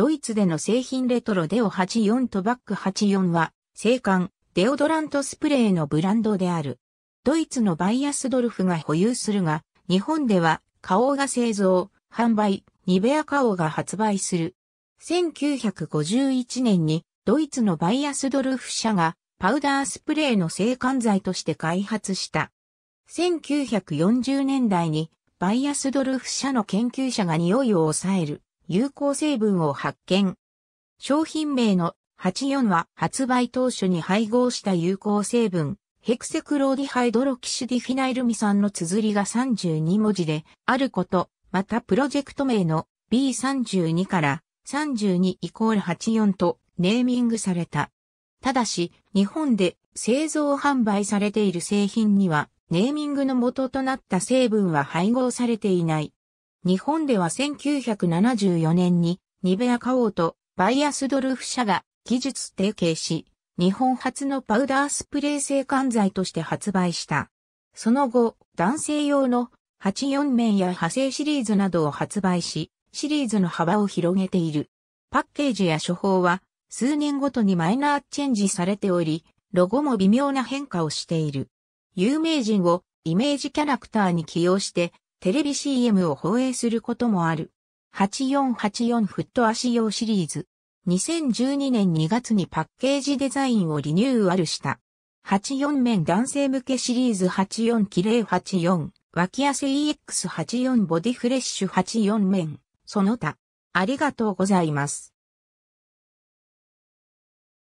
ドイツでの製品レトロデオ84とバック84は、青缶、デオドラントスプレーのブランドである。ドイツのバイアスドルフが保有するが、日本では、花王が製造、販売、ニベア花王が発売する。1951年に、ドイツのバイアスドルフ社が、パウダースプレーの制汗剤として開発した。1940年代に、バイアスドルフ社の研究者が匂いを抑える有効成分を発見。商品名の84は発売当初に配合した有効成分、ヘクセクローディハイドロキシディフィナイルミ酸の綴りが32文字であること、またプロジェクト名の B32 から32イコール84とネーミングされた。ただし、日本で製造販売されている製品には、ネーミングの元となった成分は配合されていない。日本では1974年にニベアカオーとバイアスドルフ社が技術提携し、日本初のパウダースプレー制管剤として発売した。その後、男性用の84面や派生シリーズなどを発売し、シリーズの幅を広げている。パッケージや処方は数年ごとにマイナーチェンジされており、ロゴも微妙な変化をしている。有名人をイメージキャラクターに起用してテレビ CM を放映することもある。8484フット足用シリーズ。2012年2月にパッケージデザインをリニューアルした。84面男性向けシリーズ84キレイ84、脇汗 EX84 ボディフレッシュ84面、その他。ありがとうございます。